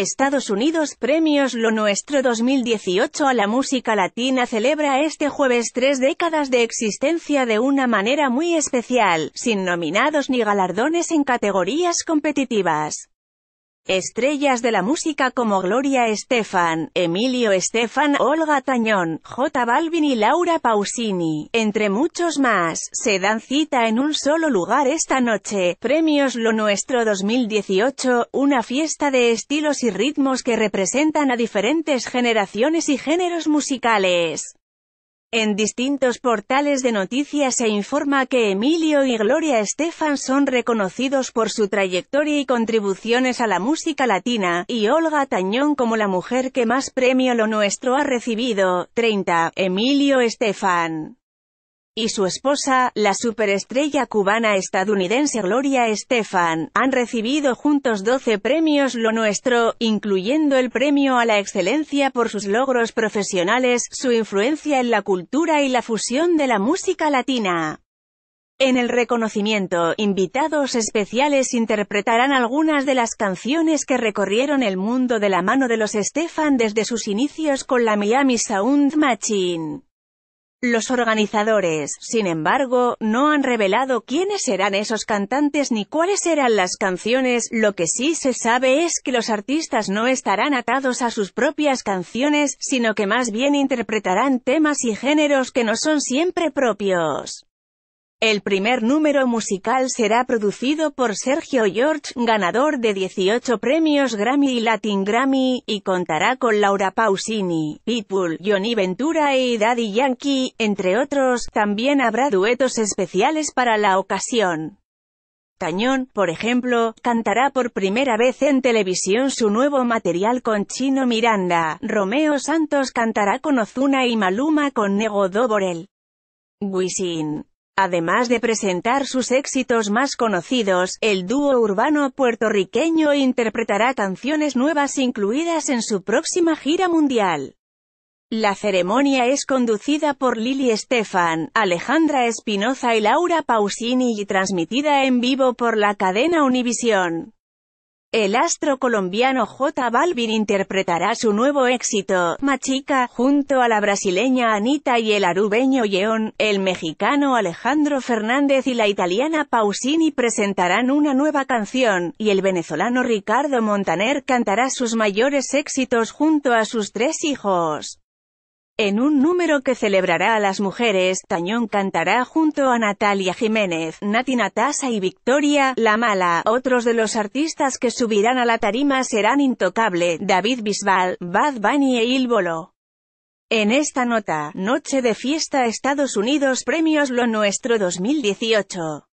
Estados Unidos Premios Lo Nuestro 2018 a la música latina celebra este jueves tres décadas de existencia de una manera muy especial, sin nominados ni galardones en categorías competitivas. Estrellas de la música como Gloria Estefan, Emilio Estefan, Olga Tañón, J Balvin y Laura Pausini, entre muchos más, se dan cita en un solo lugar esta noche. Premios Lo Nuestro 2018, una fiesta de estilos y ritmos que representan a diferentes generaciones y géneros musicales. En distintos portales de noticias se informa que Emilio y Gloria Estefan son reconocidos por su trayectoria y contribuciones a la música latina, y Olga Tañón como la mujer que más premio lo nuestro ha recibido, 30. Emilio Estefan y su esposa, la superestrella cubana estadounidense Gloria Estefan, han recibido juntos 12 premios Lo Nuestro, incluyendo el premio a la excelencia por sus logros profesionales, su influencia en la cultura y la fusión de la música latina. En el reconocimiento, invitados especiales interpretarán algunas de las canciones que recorrieron el mundo de la mano de los Estefan desde sus inicios con la Miami Sound Machine. Los organizadores, sin embargo, no han revelado quiénes serán esos cantantes ni cuáles serán las canciones, lo que sí se sabe es que los artistas no estarán atados a sus propias canciones, sino que más bien interpretarán temas y géneros que no son siempre propios. El primer número musical será producido por Sergio George, ganador de 18 premios Grammy y Latin Grammy, y contará con Laura Pausini, Pitbull, Johnny Ventura y Daddy Yankee, entre otros. También habrá duetos especiales para la ocasión. Cañón, por ejemplo, cantará por primera vez en televisión su nuevo material con Chino Miranda, Romeo Santos cantará con Ozuna y Maluma con Nego Doborel. Wisin, Además de presentar sus éxitos más conocidos, el dúo urbano puertorriqueño interpretará canciones nuevas incluidas en su próxima gira mundial. La ceremonia es conducida por Lili Estefan, Alejandra Espinoza y Laura Pausini y transmitida en vivo por la cadena Univisión. El astro colombiano J Balvin interpretará su nuevo éxito, Machica, junto a la brasileña Anita y el arubeño León, el mexicano Alejandro Fernández y la italiana Pausini presentarán una nueva canción, y el venezolano Ricardo Montaner cantará sus mayores éxitos junto a sus tres hijos. En un número que celebrará a las mujeres, Tañón cantará junto a Natalia Jiménez, Nati Natasa y Victoria, La Mala. Otros de los artistas que subirán a la tarima serán Intocable, David Bisbal, Bad Bunny e Ilbolo. En esta nota, Noche de Fiesta Estados Unidos Premios Lo Nuestro 2018.